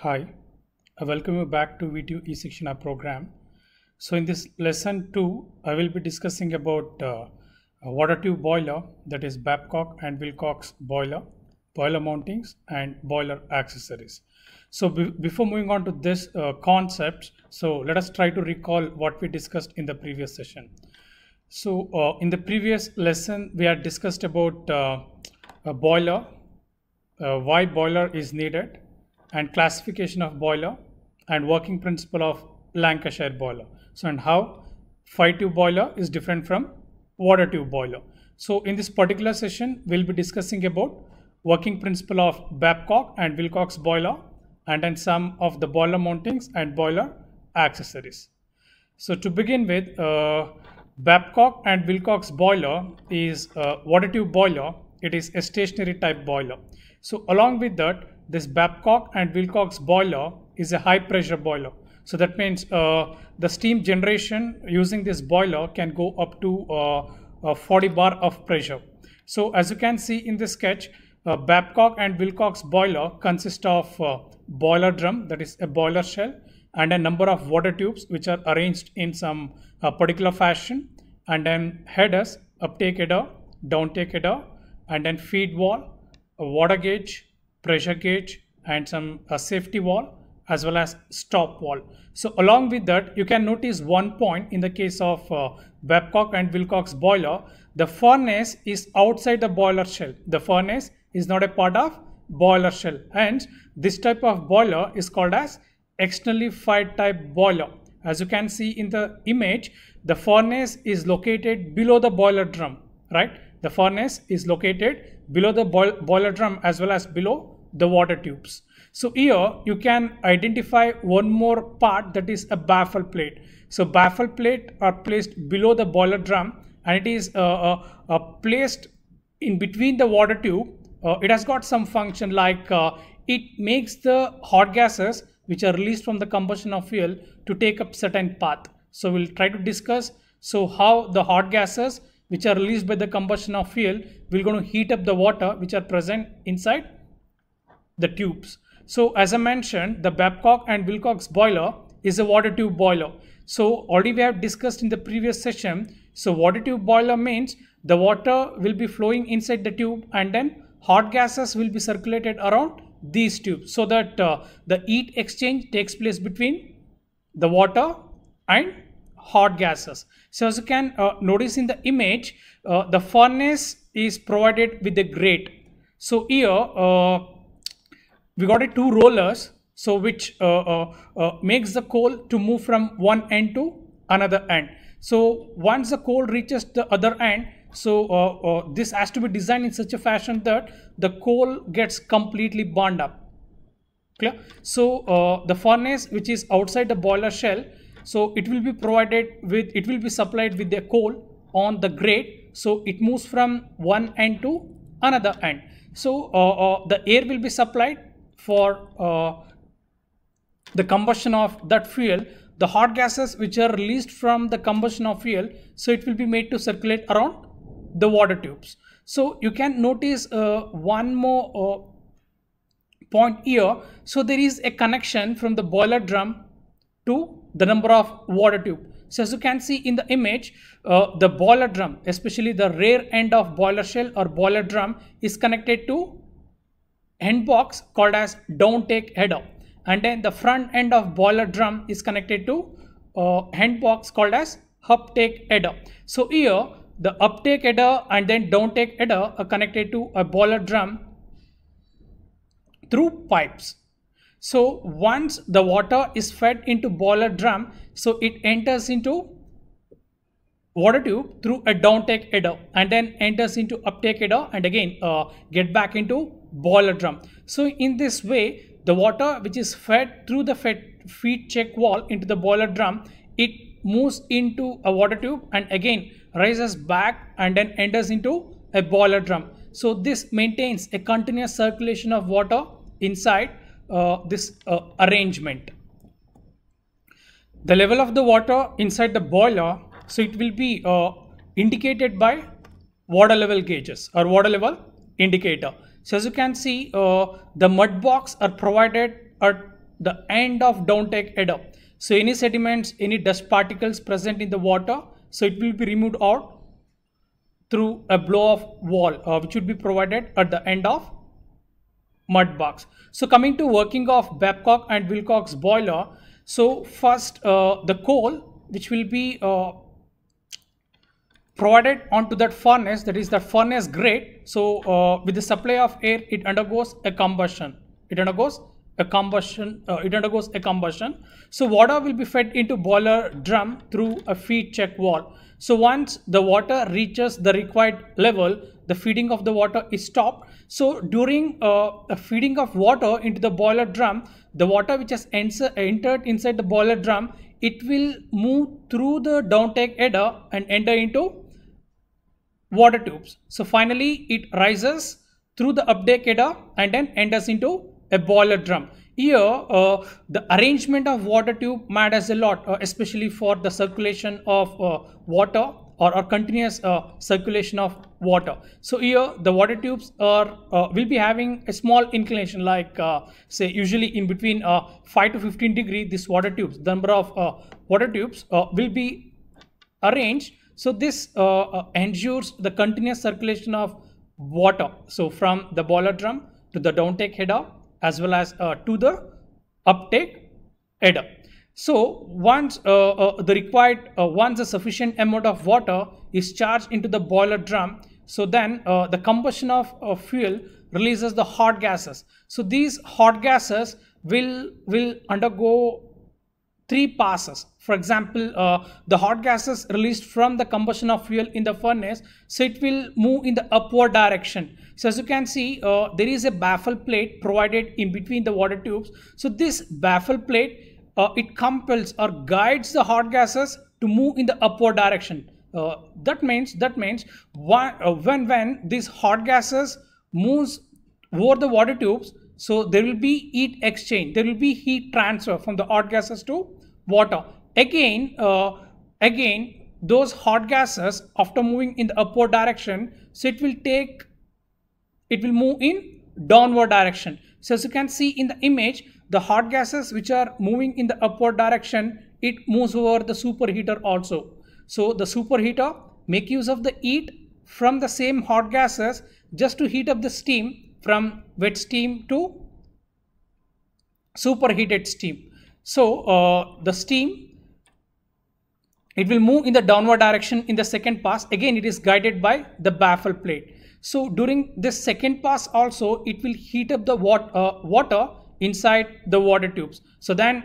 Hi, I welcome you back to video e-sectioner program. So in this lesson 2, I will be discussing about uh, water tube boiler that is Babcock and Wilcox boiler, boiler mountings and boiler accessories. So be before moving on to this uh, so let us try to recall what we discussed in the previous session. So uh, in the previous lesson, we had discussed about uh, a boiler, uh, why boiler is needed and classification of boiler and working principle of Lancashire boiler. So and how fire tube boiler is different from water tube boiler. So in this particular session, we'll be discussing about working principle of Babcock and Wilcox boiler and then some of the boiler mountings and boiler accessories. So to begin with, uh, Babcock and Wilcox boiler is a uh, water tube boiler. It is a stationary type boiler. So along with that, this Babcock and Wilcox boiler is a high pressure boiler. So that means uh, the steam generation using this boiler can go up to uh, uh 40 bar of pressure. So as you can see in this sketch, uh, Babcock and Wilcox boiler consists of uh, boiler drum that is a boiler shell and a number of water tubes which are arranged in some uh, particular fashion and then headers, uptake header, downtake header and then feed wall, a water gauge, pressure gauge and some uh, safety wall as well as stop wall. So along with that, you can notice one point in the case of uh, Babcock and Wilcox boiler, the furnace is outside the boiler shell. The furnace is not a part of boiler shell and this type of boiler is called as externally fired type boiler. As you can see in the image, the furnace is located below the boiler drum, right? The furnace is located below the boil boiler drum as well as below the water tubes. So here you can identify one more part that is a baffle plate. So baffle plate are placed below the boiler drum and it is uh, uh, uh, placed in between the water tube. Uh, it has got some function like uh, it makes the hot gases which are released from the combustion of fuel to take up certain path. So we'll try to discuss so how the hot gases which are released by the combustion of fuel will going to heat up the water which are present inside the tubes. So as I mentioned, the Babcock and Wilcox boiler is a water tube boiler. So already we have discussed in the previous session. So water tube boiler means the water will be flowing inside the tube and then hot gases will be circulated around these tubes so that uh, the heat exchange takes place between the water and hot gases. So as you can uh, notice in the image, uh, the furnace is provided with a grate. So here, uh, we got it two rollers so which uh, uh, uh, makes the coal to move from one end to another end so once the coal reaches the other end so uh, uh, this has to be designed in such a fashion that the coal gets completely burned up clear so uh, the furnace which is outside the boiler shell so it will be provided with it will be supplied with the coal on the grate so it moves from one end to another end so the air will be supplied for uh, the combustion of that fuel the hot gases which are released from the combustion of fuel so it will be made to circulate around the water tubes so you can notice uh, one more uh, point here so there is a connection from the boiler drum to the number of water tube so as you can see in the image uh, the boiler drum especially the rear end of boiler shell or boiler drum is connected to end box called as down take header and then the front end of boiler drum is connected to uh, end box called as uptake header. So here the uptake header and then take header are connected to a boiler drum through pipes. So once the water is fed into boiler drum, so it enters into water tube through a downtake header and then enters into uptake header and again uh, get back into boiler drum. So in this way, the water which is fed through the fed feed check wall into the boiler drum, it moves into a water tube and again rises back and then enters into a boiler drum. So this maintains a continuous circulation of water inside uh, this uh, arrangement. The level of the water inside the boiler, so it will be uh, indicated by water level gauges or water level indicator. So as you can see, uh, the mud box are provided at the end of downtake header. So any sediments, any dust particles present in the water, so it will be removed out through a blow-off wall uh, which would be provided at the end of mud box. So coming to working of Babcock and Wilcox boiler, so first uh, the coal which will be uh, provided onto that furnace that is the furnace grate so uh, with the supply of air it undergoes a combustion it undergoes a combustion uh, it undergoes a combustion so water will be fed into boiler drum through a feed check valve so once the water reaches the required level the feeding of the water is stopped so during uh, the feeding of water into the boiler drum the water which has entered inside the boiler drum it will move through the downtake header and enter into water tubes. So finally it rises through the updecada uh, and then enters into a boiler drum. Here uh, the arrangement of water tube matters a lot uh, especially for the circulation of uh, water or, or continuous uh, circulation of water. So here the water tubes are uh, will be having a small inclination like say usually in between 5 to 15 degree this water tubes the number of water tubes will be arranged so this uh, uh, ensures the continuous circulation of water. So from the boiler drum to the downtake header as well as uh, to the uptake header. So once uh, uh, the required, uh, once a sufficient amount of water is charged into the boiler drum, so then the combustion of, of, fuel releases the hot gases. So these hot gases will will undergo three passes. For example, uh, the hot gases released from the combustion of fuel in the furnace, so it will move in the upward direction. So as you can see, uh, there is a baffle plate provided in between the water tubes. So this baffle plate, uh, it compels or guides the hot gases to move in the upward direction. Uh, that means, that means one, uh, when, when these hot gases moves over the water tubes, so there will be heat exchange. There will be heat transfer from the hot gases to water. Again, uh, again, those hot gases after moving in the upward direction, so it will take, it will move in downward direction. So as you can see in the image, the hot gases which are moving in the upward direction, it moves over the superheater also. So the superheater make use of the heat from the same hot gases just to heat up the steam from wet steam to superheated steam. So uh, the steam, it will move in the downward direction in the second pass. Again, it is guided by the baffle plate. So during this second pass also, it will heat up the uh, water inside the water tubes. So then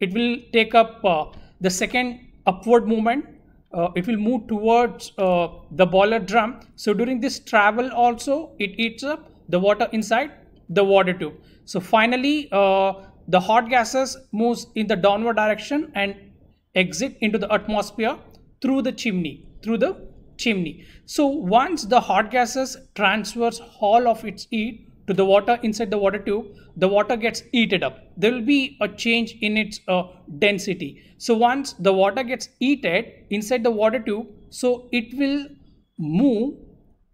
it will take up uh, the second upward movement. Uh, it will move towards uh, the boiler drum. So during this travel also, it eats up the water inside the water tube. So finally, uh, the hot gases moves in the downward direction and exit into the atmosphere through the chimney, through the chimney. So once the hot gases transfers all of its heat to the water inside the water tube, the water gets heated up. There will be a change in its uh, density. So once the water gets heated inside the water tube, so it will move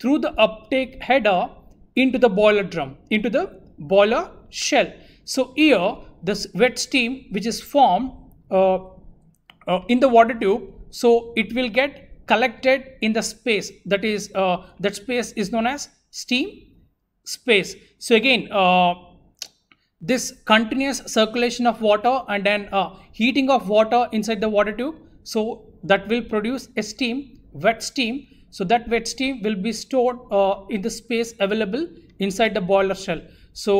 through the uptake header into the boiler drum, into the boiler shell. So here, this wet steam which is formed uh, uh, in the water tube, so it will get collected in the space that is uh, that space is known as steam space. So again, uh, this continuous circulation of water and then uh, heating of water inside the water tube, so that will produce a steam, wet steam. So that wet steam will be stored uh, in the space available inside the boiler shell. So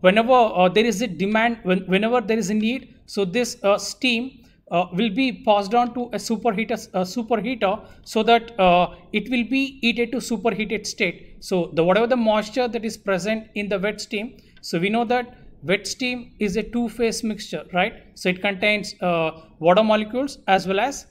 whenever uh, there is a demand, when, whenever there is a need, so this uh, steam uh, will be passed on to a superheater, a uh, superheater so that uh, it will be heated to superheated state. So the whatever the moisture that is present in the wet steam, so we know that wet steam is a two-phase mixture, right? So it contains uh, water molecules as well as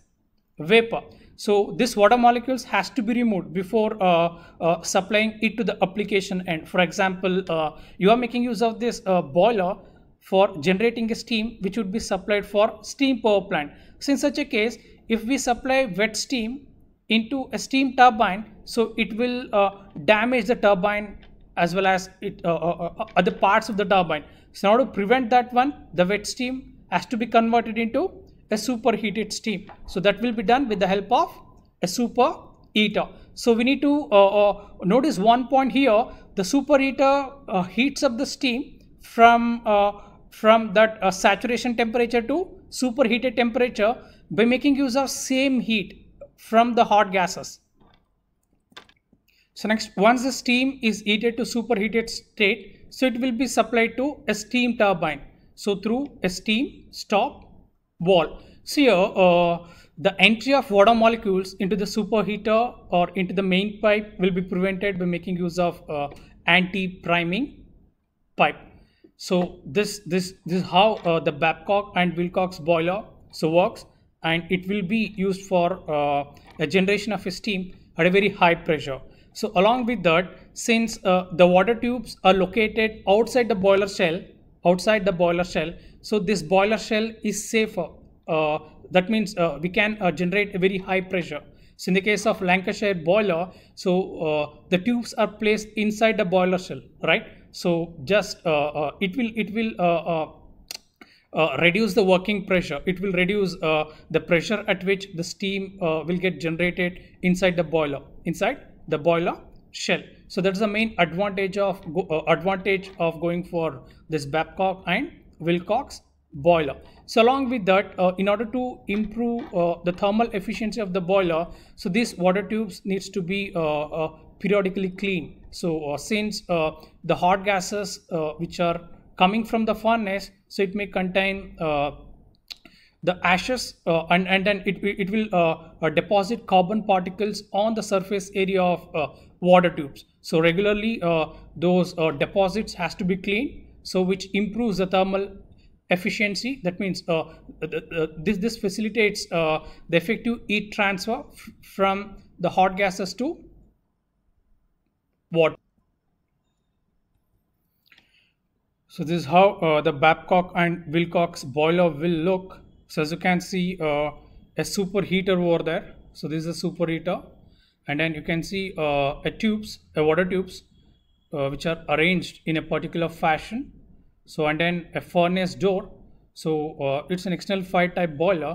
vapor. So this water molecules has to be removed before uh, uh, supplying it to the application end. For example, uh, you are making use of this uh, boiler for generating a steam which would be supplied for steam power plant. So in such a case, if we supply wet steam into a steam turbine, so it will uh, damage the turbine as well as it, uh, uh, other parts of the turbine. So now to prevent that one, the wet steam has to be converted into a superheated steam. So that will be done with the help of a superheater. So we need to uh, uh, notice one point here. The superheater uh, heats up the steam from uh, from that uh, saturation temperature to superheated temperature by making use of same heat from the hot gases. So next, once the steam is heated to superheated state, so it will be supplied to a steam turbine. So through a steam stop wall. So here, uh, uh, the entry of water molecules into the superheater or into the main pipe will be prevented by making use of uh, anti-priming pipe. So this this this is how uh, the Babcock and Wilcox boiler so works, and it will be used for the uh, generation of steam at a very high pressure. So along with that, since uh, the water tubes are located outside the boiler shell, outside the boiler shell, so this boiler shell is safer. Uh, that means uh, we can uh, generate a very high pressure. So in the case of Lancashire boiler, so uh, the tubes are placed inside the boiler shell, right? So just uh, uh, it will it will reduce the working pressure. It will reduce the pressure at which the steam will get generated inside the boiler, inside the boiler shell. So that's the main advantage of advantage of going for this Babcock and Wilcox boiler. So along with that, uh, in order to improve uh, the thermal efficiency of the boiler, so these water tubes needs to be uh, uh periodically cleaned. So uh, since uh, the hot gases which are coming from the furnace, so it may contain the ashes and, and then it, it will deposit carbon particles on the surface area of water tubes. So regularly those deposits has to be cleaned so which improves the thermal efficiency that means uh, uh, uh, uh this this facilitates the effective heat transfer from the hot gases to water so this is how the babcock and wilcox boiler will look so as you can see a superheater over there so this is a superheater and then you can see uh, a tubes a water tubes uh, which are arranged in a particular fashion so and then a furnace door so uh, it's an external fire type boiler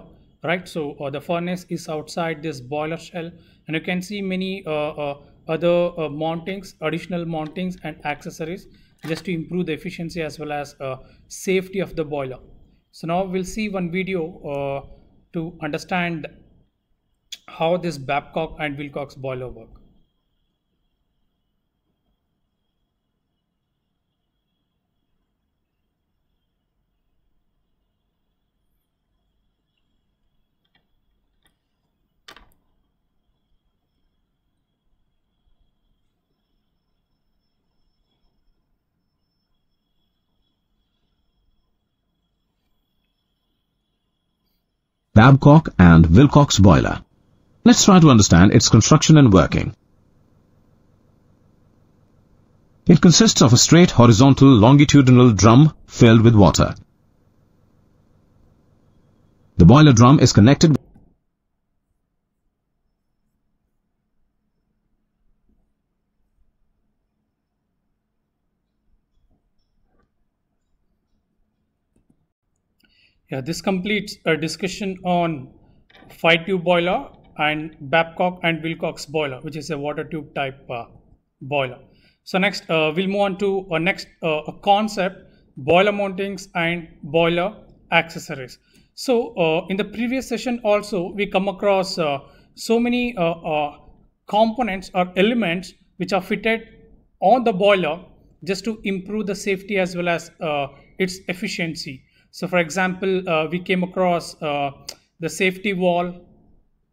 right so uh, the furnace is outside this boiler shell and you can see many uh, uh other uh, mountings additional mountings and accessories just to improve the efficiency as well as uh, safety of the boiler so now we'll see one video to understand how this Babcock and Wilcox boiler work Babcock and Wilcox boiler. Let's try to understand its construction and working. It consists of a straight horizontal longitudinal drum filled with water. The boiler drum is connected Yeah, this completes a discussion on five tube boiler and Babcock and Wilcox boiler, which is a water tube type uh, boiler. So next, uh, we'll move on to a uh, next uh, concept, boiler mountings and boiler accessories. So uh, in the previous session also, we come across uh, so many components or elements which are fitted on the boiler just to improve the safety as well as its efficiency. So for example, uh, we came across uh, the safety wall,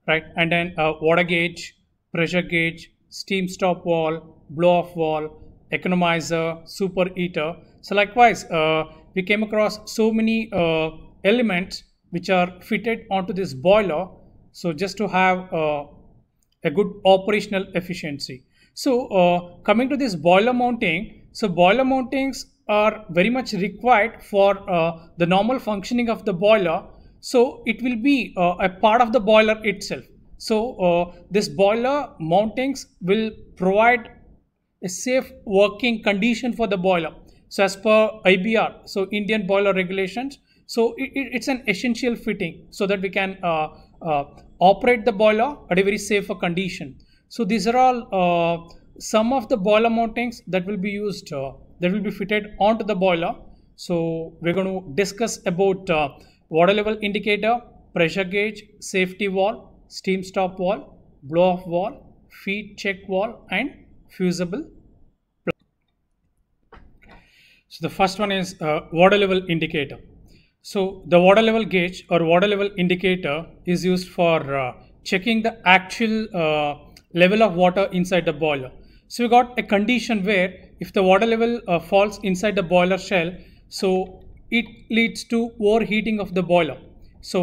right? And then uh, water gauge, pressure gauge, steam stop wall, blow off wall, economizer, super heater. So likewise, uh, we came across so many uh, elements which are fitted onto this boiler. So just to have uh, a good operational efficiency. So coming to this boiler mounting, so boiler mountings are very much required for uh, the normal functioning of the boiler. So it will be uh, a part of the boiler itself. So uh, this boiler mountings will provide a safe working condition for the boiler. So as per IBR, so Indian boiler regulations, so it, it, it's an essential fitting so that we can uh, uh, operate the boiler at a very safer condition. So these are all uh, some of the boiler mountings that will be used that will be fitted onto the boiler. So we're going to discuss about uh, water level indicator, pressure gauge, safety wall, steam stop wall, blow off wall, feed check wall, and fusible so the first one is uh, water level indicator. So the water level gauge or water level indicator is used for uh, checking the actual uh, level of water inside the boiler. So we got a condition where if the water level uh, falls inside the boiler shell so it leads to overheating of the boiler so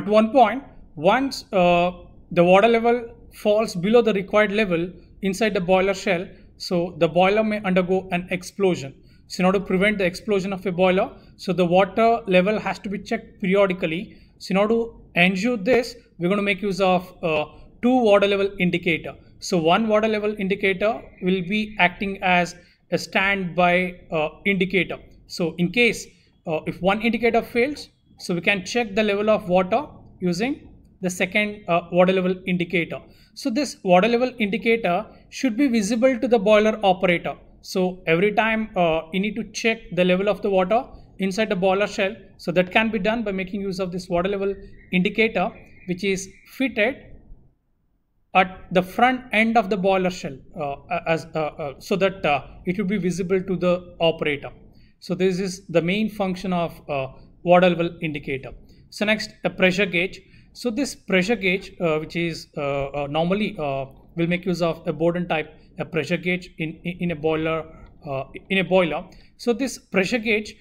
at one point once uh, the water level falls below the required level inside the boiler shell so the boiler may undergo an explosion so in order to prevent the explosion of a boiler so the water level has to be checked periodically so in order to ensure this we're going to make use of uh, two water level indicator so one water level indicator will be acting as a standby uh, indicator. So in case uh, if one indicator fails, so we can check the level of water using the second uh, water level indicator. So this water level indicator should be visible to the boiler operator. So every time uh, you need to check the level of the water inside the boiler shell. So that can be done by making use of this water level indicator which is fitted at the front end of the boiler shell uh, as, uh, uh, so that uh, it will be visible to the operator. So this is the main function of uh, water level indicator. So next the pressure gauge. So this pressure gauge uh, which is normally will make use of a Borden type a pressure gauge in, in, a boiler in a boiler. So this pressure gauge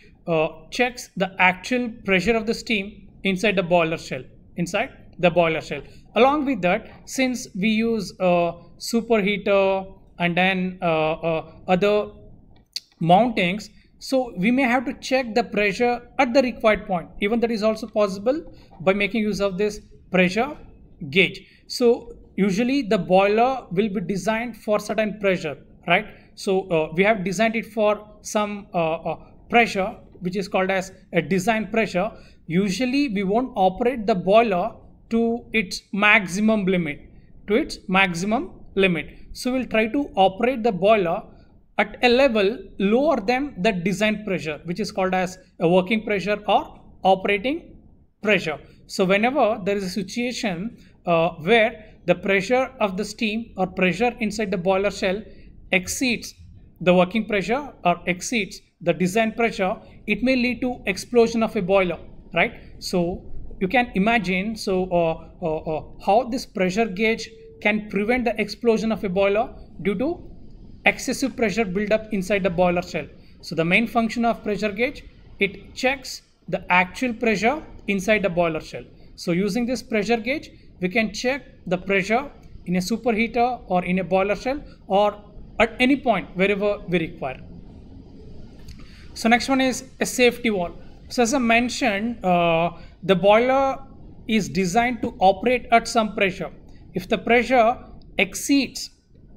checks the actual pressure of the steam inside the boiler shell inside the boiler shell along with that since we use a superheater and then uh, uh, other mountings so we may have to check the pressure at the required point even that is also possible by making use of this pressure gauge so usually the boiler will be designed for certain pressure right so uh, we have designed it for some uh, uh, pressure which is called as a design pressure usually we won't operate the boiler to its maximum limit to its maximum limit so we'll try to operate the boiler at a level lower than the design pressure which is called as a working pressure or operating pressure so whenever there is a situation uh, where the pressure of the steam or pressure inside the boiler shell exceeds the working pressure or exceeds the design pressure it may lead to explosion of a boiler right so you can imagine so uh, uh, uh, how this pressure gauge can prevent the explosion of a boiler due to excessive pressure buildup inside the boiler shell. So the main function of pressure gauge, it checks the actual pressure inside the boiler shell. So using this pressure gauge, we can check the pressure in a superheater or in a boiler shell or at any point wherever we require. So next one is a safety wall. So as I mentioned, uh, the boiler is designed to operate at some pressure. If the pressure exceeds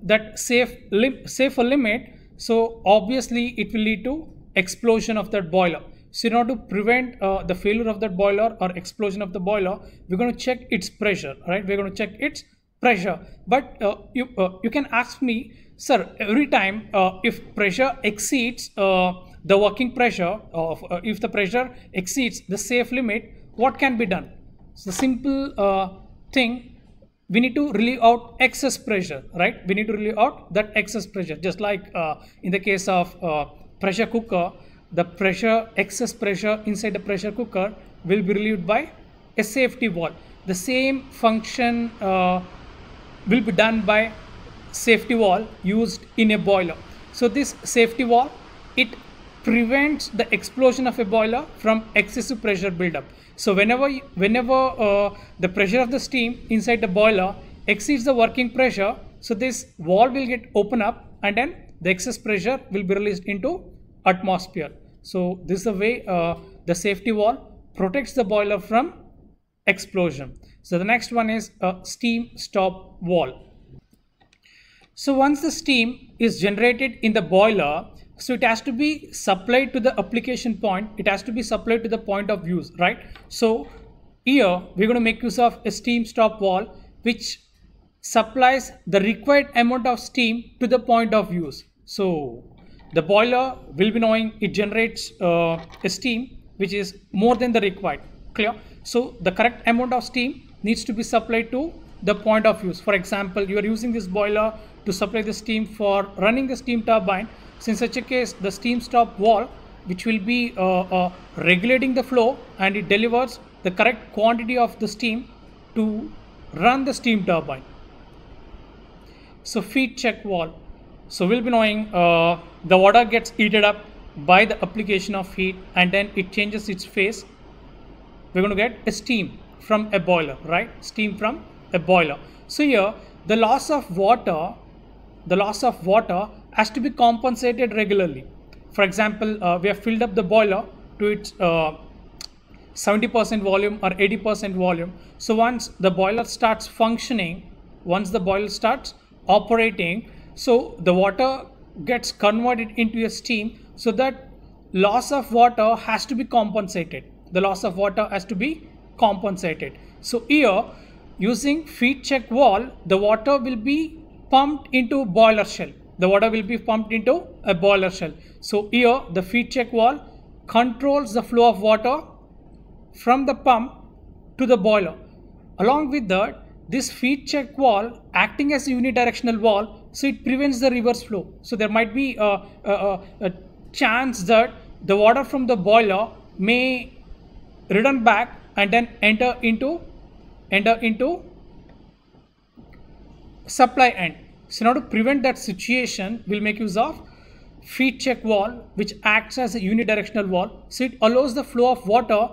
that safe, lim safer limit, so obviously it will lead to explosion of that boiler. So in order to prevent uh, the failure of that boiler or explosion of the boiler, we're going to check its pressure, right? We're going to check its pressure. But uh, you, uh, you can ask me, sir, every time uh, if pressure exceeds uh, the working pressure, of, uh, if the pressure exceeds the safe limit, what can be done? It's the simple uh, thing, we need to relieve out excess pressure, right? We need to relieve out that excess pressure, just like uh, in the case of uh, pressure cooker, the pressure, excess pressure inside the pressure cooker will be relieved by a safety valve. The same function uh, will be done by safety valve used in a boiler. So this safety valve, it prevents the explosion of a boiler from excessive pressure buildup. So whenever, you, whenever uh, the pressure of the steam inside the boiler exceeds the working pressure, so this valve will get open up and then the excess pressure will be released into atmosphere. So this is the way uh, the safety valve protects the boiler from explosion. So the next one is a steam stop valve. So once the steam is generated in the boiler, so it has to be supplied to the application point it has to be supplied to the point of use right so here we're going to make use of a steam stop wall which supplies the required amount of steam to the point of use so the boiler will be knowing it generates uh, a steam which is more than the required clear so the correct amount of steam needs to be supplied to the point of use for example you are using this boiler to supply the steam for running the steam turbine in such a case the steam stop valve which will be uh, uh, regulating the flow and it delivers the correct quantity of the steam to run the steam turbine. So feed check valve. So we'll be knowing uh, the water gets heated up by the application of heat and then it changes its phase. We're going to get a steam from a boiler, right? Steam from a boiler. So here the loss of water, the loss of water has to be compensated regularly. For example, uh, we have filled up the boiler to its 70% uh, volume or 80% volume. So once the boiler starts functioning, once the boiler starts operating, so the water gets converted into a steam so that loss of water has to be compensated. The loss of water has to be compensated. So here using feed check wall, the water will be pumped into boiler shell the water will be pumped into a boiler shell. So here the feed check wall controls the flow of water from the pump to the boiler. Along with that, this feed check wall acting as a unidirectional wall, so it prevents the reverse flow. So there might be a, a, a chance that the water from the boiler may return back and then enter into enter into supply end so in order to prevent that situation, we'll make use of feed check wall, which acts as a unidirectional wall. So it allows the flow of water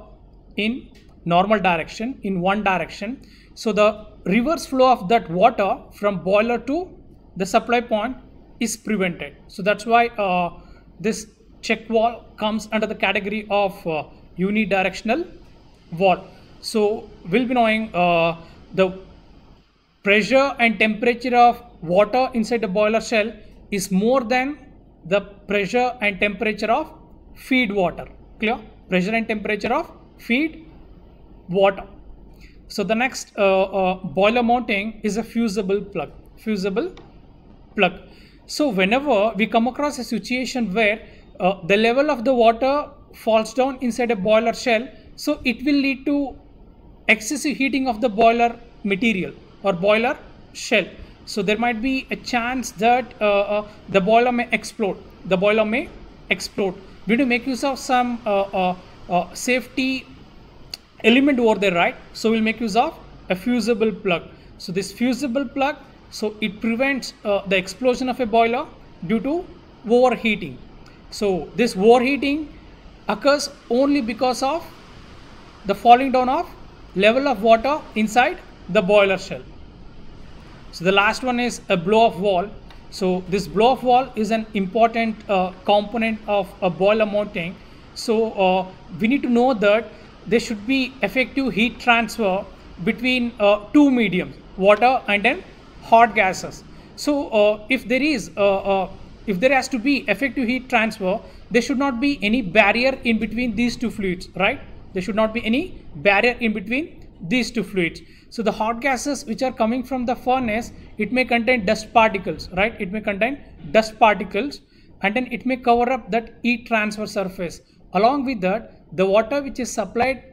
in normal direction, in one direction. So the reverse flow of that water from boiler to the supply point is prevented. So that's why uh, this check wall comes under the category of uh, unidirectional wall. So we'll be knowing uh, the pressure and temperature of water inside the boiler shell is more than the pressure and temperature of feed water clear pressure and temperature of feed water so the next uh, uh, boiler mounting is a fusible plug fusible plug so whenever we come across a situation where uh, the level of the water falls down inside a boiler shell so it will lead to excessive heating of the boiler material or boiler shell. So there might be a chance that uh, uh, the boiler may explode. The boiler may explode. We do make use of some uh, uh, uh, safety element over there, right? So we'll make use of a fusible plug. So this fusible plug, so it prevents uh, the explosion of a boiler due to overheating. So this overheating occurs only because of the falling down of level of water inside the boiler shell. So the last one is a blow-off wall. So this blow-off wall is an important uh, component of a boiler mounting. So uh, we need to know that there should be effective heat transfer between uh, two mediums, water and then hot gases. So uh, if there is, uh, uh, if there has to be effective heat transfer, there should not be any barrier in between these two fluids, right? There should not be any barrier in between these two fluids. So the hot gases which are coming from the furnace, it may contain dust particles, right? It may contain dust particles and then it may cover up that heat transfer surface. Along with that, the water which is supplied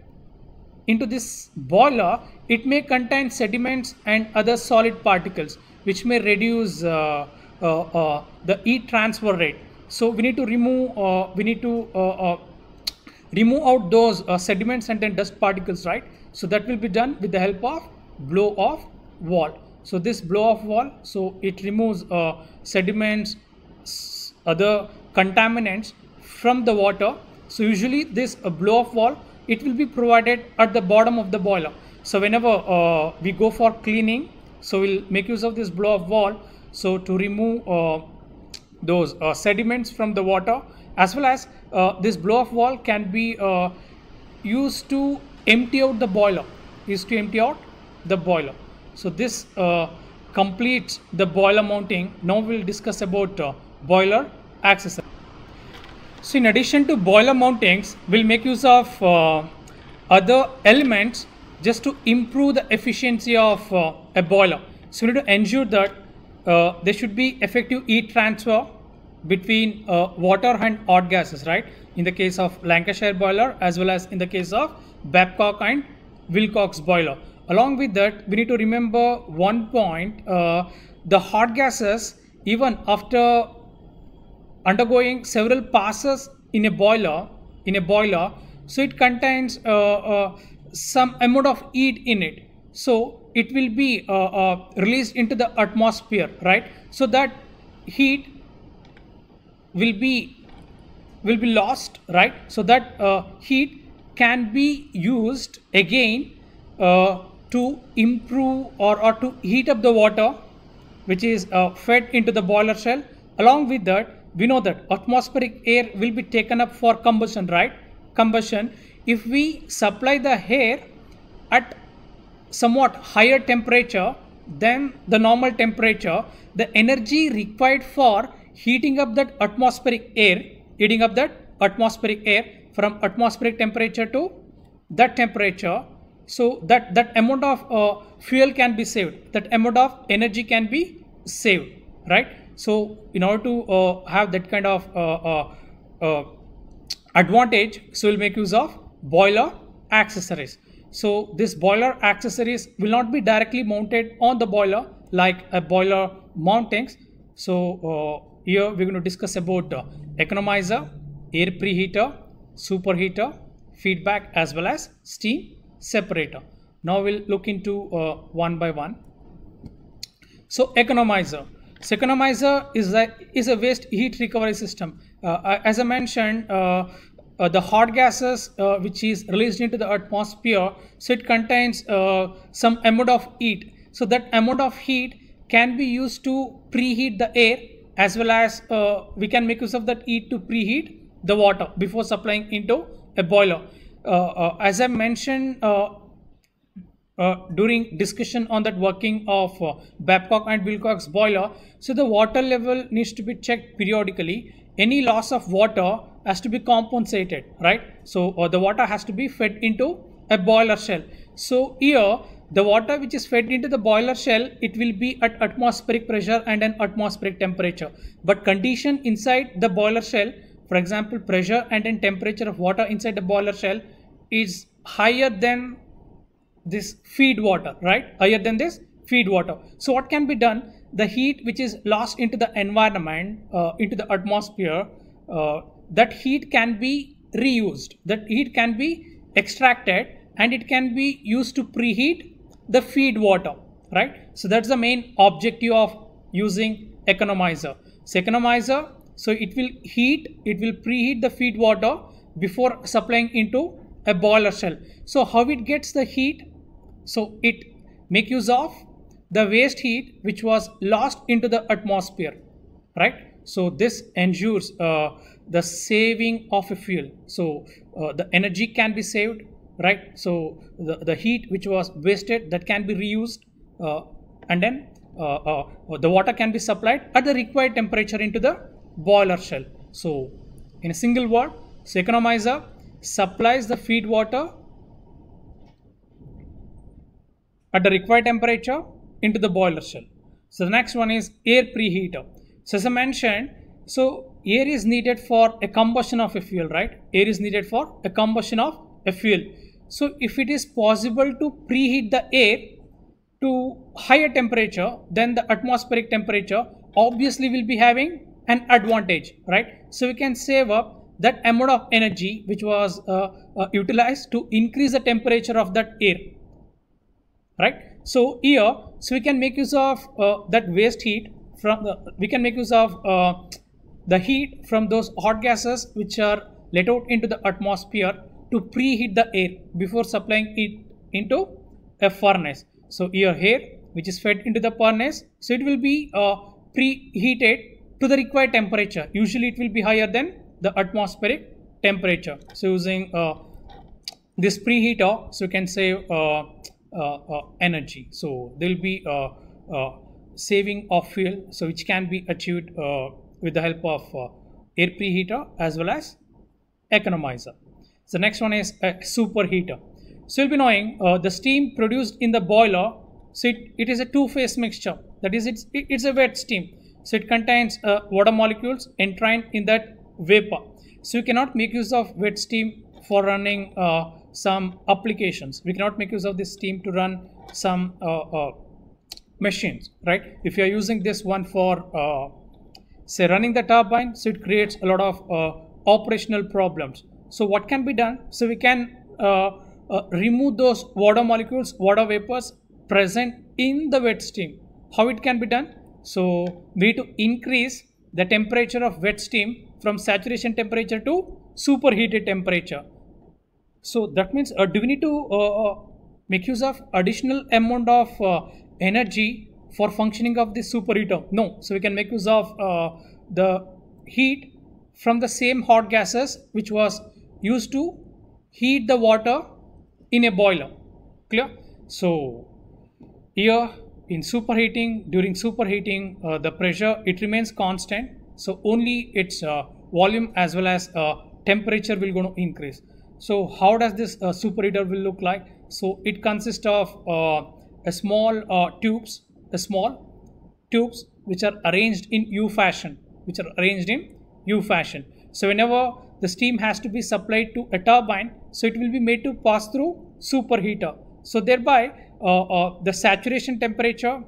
into this boiler, it may contain sediments and other solid particles which may reduce uh, uh, uh, the heat transfer rate. So we need to remove, uh, we need to uh, uh, remove out those sediments and then dust particles, right? So that will be done with the help of blow off wall. So this blow off wall, so it removes uh, sediments, other contaminants from the water. So usually this uh, blow off wall, it will be provided at the bottom of the boiler. So whenever uh, we go for cleaning, so we'll make use of this blow off wall. So to remove uh, those uh, sediments from the water as well as uh, this blow off wall can be used to empty out the boiler is to empty out the boiler so this uh, completes the boiler mounting now we'll discuss about uh, boiler accessory so in addition to boiler mountings we'll make use of uh, other elements just to improve the efficiency of uh, a boiler so we need to ensure that uh, there should be effective heat transfer between uh, water and hot gases right in the case of lancashire boiler as well as in the case of Babcock and Wilcox boiler. Along with that, we need to remember one point, uh, the hot gases, even after undergoing several passes in a boiler, in a boiler, so it contains uh, uh, some amount of heat in it. So it will be uh, uh, released into the atmosphere, right? So that heat will be will be lost, right? So that uh, heat can be used again uh, to improve or, or to heat up the water which is uh, fed into the boiler shell. Along with that, we know that atmospheric air will be taken up for combustion, right? Combustion. If we supply the air at somewhat higher temperature than the normal temperature, the energy required for heating up that atmospheric air, heating up that atmospheric air from atmospheric temperature to that temperature so that that amount of uh, fuel can be saved that amount of energy can be saved right so in order to uh, have that kind of uh, uh, uh advantage so we'll make use of boiler accessories so this boiler accessories will not be directly mounted on the boiler like a boiler mountings so uh, here we're going to discuss about economizer air preheater superheater, feedback as well as steam separator. Now we'll look into uh, one by one. So economizer. So economizer is a, is a waste heat recovery system. Uh, as I mentioned, uh, uh the hot gases uh, which is released into the atmosphere, so it contains uh, some amount of heat. So that amount of heat can be used to preheat the air as well as we can make use of that heat to preheat the water before supplying into a boiler. Uh, uh as I mentioned uh, uh, during discussion on that working of Babcock and Wilcox boiler, so the water level needs to be checked periodically. Any loss of water has to be compensated, right? So the water has to be fed into a boiler shell. So here the water which is fed into the boiler shell it will be at atmospheric pressure and an atmospheric temperature but condition inside the boiler shell for example, pressure and then temperature of water inside the boiler shell is higher than this feed water, right? Higher than this feed water. So what can be done? The heat which is lost into the environment, uh, into the atmosphere, uh, that heat can be reused. That heat can be extracted and it can be used to preheat the feed water, right? So that's the main objective of using economizer. So economizer so it will heat, it will preheat the feed water before supplying into a boiler shell. So how it gets the heat? So it make use of the waste heat which was lost into the atmosphere, right? So this ensures uh, the saving of a fuel. So uh, the energy can be saved, right? So the, the heat which was wasted that can be reused uh, and then uh, uh, the water can be supplied at the required temperature into the boiler shell. So in a single word, so economizer supplies the feed water at the required temperature into the boiler shell. So the next one is air preheater. So as I mentioned, so air is needed for a combustion of a fuel, right? Air is needed for a combustion of a fuel. So if it is possible to preheat the air to higher temperature than the atmospheric temperature, obviously we'll be having an advantage, right? So we can save up that amount of energy which was uh, uh, utilized to increase the temperature of that air, right? So here, so we can make use of uh, that waste heat from, the, uh, we can make use of uh, the heat from those hot gases which are let out into the atmosphere to preheat the air before supplying it into a furnace. So your air which is fed into the furnace, so it will be uh, preheated to the required temperature. Usually it will be higher than the atmospheric temperature. So using uh, this preheater, so you can save uh, uh, uh energy. So there will be uh, uh, saving of fuel, so which can be achieved with the help of air preheater as well as economizer. The so next one is a superheater. So you'll be knowing the steam produced in the boiler, so it, it is a two-phase mixture. That is, it's, it's a wet steam. So it contains uh, water molecules entrained in that vapor. So you cannot make use of wet steam for running uh, some applications. We cannot make use of this steam to run some uh, uh machines, right? If you are using this one for, uh, say, running the turbine, so it creates a lot of uh, operational problems. So what can be done? So we can remove those water molecules, water vapors present in the wet steam. How it can be done? So we need to increase the temperature of wet steam from saturation temperature to superheated temperature. So that means uh, do we need to uh, uh make use of additional amount of uh, energy for functioning of the superheater? No. So we can make use of uh, the heat from the same hot gases which was used to heat the water in a boiler. Clear? So here in superheating, during superheating, uh, the pressure, it remains constant. So only its uh, volume as well as uh, temperature will going to increase. So how does this uh, superheater will look like? So it consists of uh, a small uh, tubes, a small tubes which are arranged in U fashion, which are arranged in U fashion. So whenever the steam has to be supplied to a turbine, so it will be made to pass through superheater. So thereby uh, uh, the saturation temperature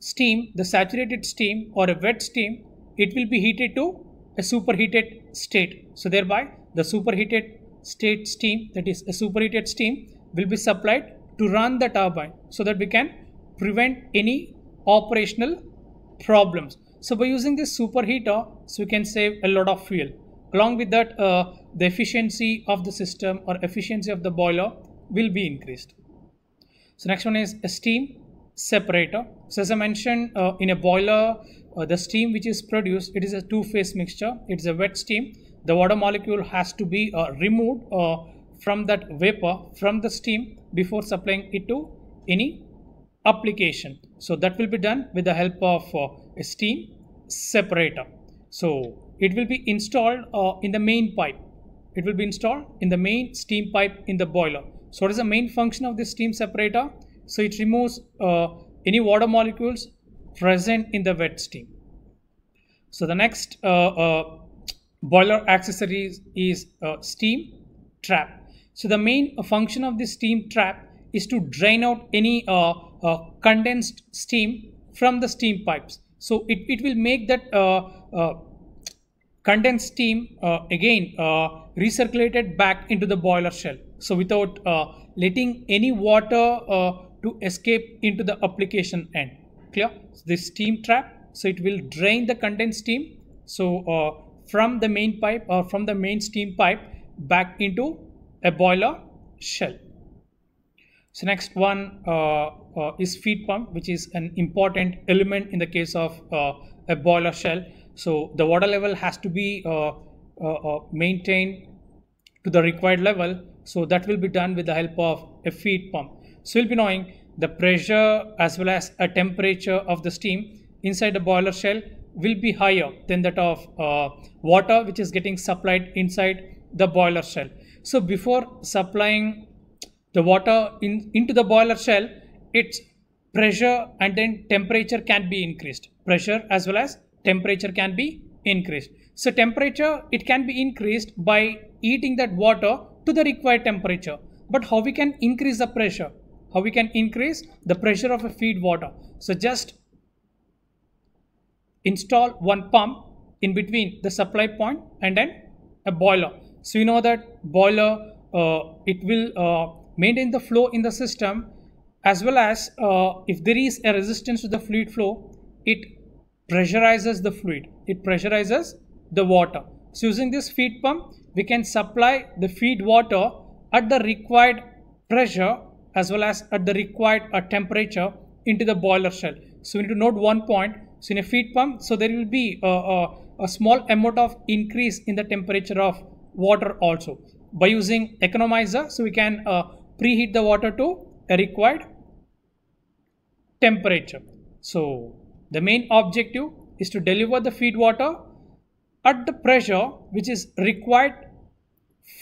steam, the saturated steam or a wet steam, it will be heated to a superheated state. So thereby the superheated state steam that is a superheated steam will be supplied to run the turbine so that we can prevent any operational problems. So by using this superheater, so we can save a lot of fuel. Along with that, uh, the efficiency of the system or efficiency of the boiler will be increased. So next one is steam separator. So as I mentioned, uh, in a boiler, uh, the steam which is produced, it is a two-phase mixture. It's a wet steam. The water molecule has to be uh, removed uh, from that vapor, from the steam before supplying it to any application. So that will be done with the help of uh, a steam separator. So it will be installed uh, in the main pipe. It will be installed in the main steam pipe in the boiler. So what is the main function of this steam separator? So it removes uh, any water molecules present in the wet steam. So the next uh, uh boiler accessories is uh, steam trap. So the main function of this steam trap is to drain out any uh, condensed steam from the steam pipes. So it, it will make that condensed steam uh, again uh, recirculated back into the boiler shell so without uh, letting any water uh, to escape into the application end clear so this steam trap so it will drain the condensed steam so uh, from the main pipe or uh, from the main steam pipe back into a boiler shell so next one uh, uh, is feed pump which is an important element in the case of a boiler shell so the water level has to be maintained to the required level so that will be done with the help of a feed pump. So you'll be knowing the pressure as well as a temperature of the steam inside the boiler shell will be higher than that of uh, water which is getting supplied inside the boiler shell. So before supplying the water in, into the boiler shell, its pressure and then temperature can be increased. Pressure as well as temperature can be increased. So temperature, it can be increased by heating that water to the required temperature. But how we can increase the pressure? How we can increase the pressure of a feed water? So just install one pump in between the supply point and then a boiler. So you know that boiler, uh, it will uh, maintain the flow in the system as well as uh, if there is a resistance to the fluid flow, it pressurizes the fluid. It pressurizes the water. So using this feed pump, we can supply the feed water at the required pressure as well as at the required uh, temperature into the boiler shell. So we need to note one point. So in a feed pump, so there will be a, uh, a, uh, a small amount of increase in the temperature of water also. By using economizer, so we can uh, preheat the water to a required temperature. So the main objective is to deliver the feed water at the pressure which is required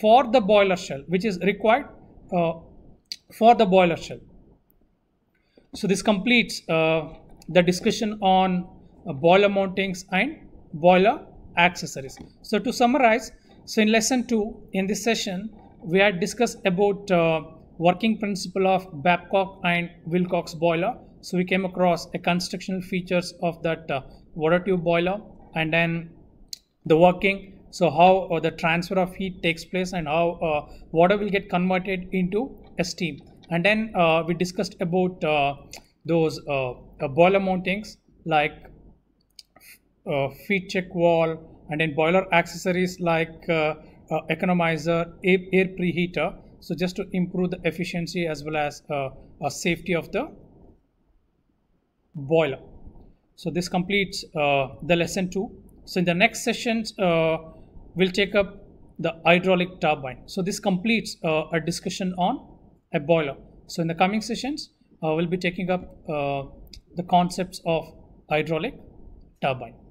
for the boiler shell, which is required uh, for the boiler shell. So this completes uh, the discussion on uh, boiler mountings and boiler accessories. So to summarize, so in lesson 2, in this session, we had discussed about uh, working principle of Babcock and Wilcox boiler. So we came across a constructional features of that uh, water tube boiler and then the working so how uh, the transfer of heat takes place and how uh, water will get converted into steam and then uh, we discussed about uh, those uh, uh, boiler mountings like feed check wall and then boiler accessories like economizer air, air, preheater so just to improve the efficiency as well as safety of the boiler so this completes the lesson 2 so in the next session, uh, we'll take up the hydraulic turbine. So this completes uh, discussion on a boiler. So in the coming sessions, uh, we'll be taking up uh, the concepts of hydraulic turbine.